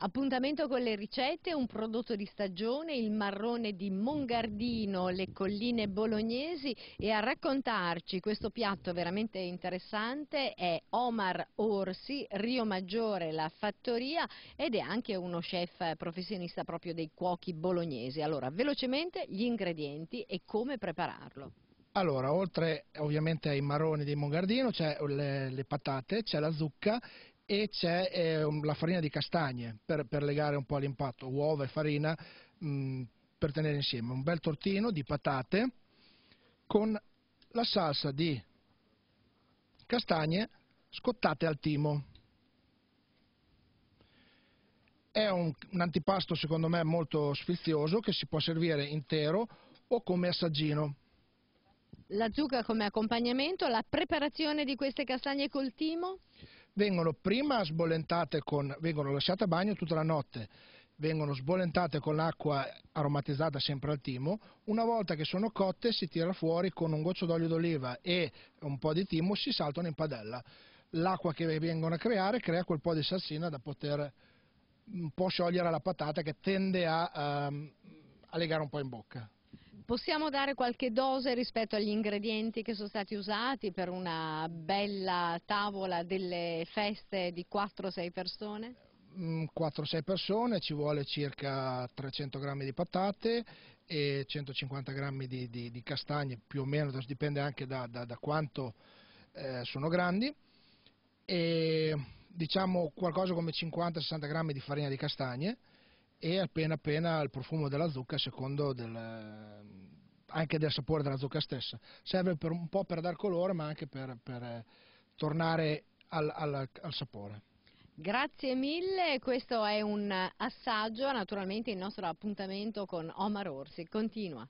Appuntamento con le ricette, un prodotto di stagione, il marrone di Mongardino, le colline bolognesi e a raccontarci questo piatto veramente interessante è Omar Orsi, Rio Maggiore, la fattoria ed è anche uno chef professionista proprio dei cuochi bolognesi. Allora, velocemente gli ingredienti e come prepararlo. Allora, oltre ovviamente ai marroni di Mongardino c'è le, le, patate, c'è la zucca, e c'è eh, la farina di castagne per, per legare un po' all'impatto, uova e farina mh, mm, per tenere insieme. Un bel tortino di patate con la salsa di castagne scottate al timo. È un, un antipasto secondo me molto sfizioso che si può servire intero o come assaggino la zucca come accompagnamento, la preparazione di queste castagne col timo? vengono prima sbollentate con, vengono lasciate a bagno tutta la notte, vengono sbollentate con l'acqua aromatizzata sempre al timo, una volta che sono cotte si tira fuori con un goccio d'olio d'oliva e un po' di timo si saltano in padella. L'acqua che vengono a creare crea quel po' di salsina da poter un po' sciogliere la patata che tende a, a, ehm, a legare un po' in bocca. Possiamo dare qualche dose rispetto agli ingredienti che sono stati usati per una bella tavola delle feste di 4-6 persone? 4-6 mm, persone, ci vuole circa 300 grammi di patate e 150 grammi di, di, di castagne, più o meno, dipende anche da, da, da quanto eh, sono grandi, e diciamo qualcosa come 50-60 grammi di farina di castagne, e appena appena il profumo della zucca secondo del, anche del sapore della zucca stessa. Serve per, un po' per dar colore ma anche per, per eh, tornare al, al, al sapore. Grazie mille, questo è un assaggio, naturalmente il nostro appuntamento con Omar Orsi continua.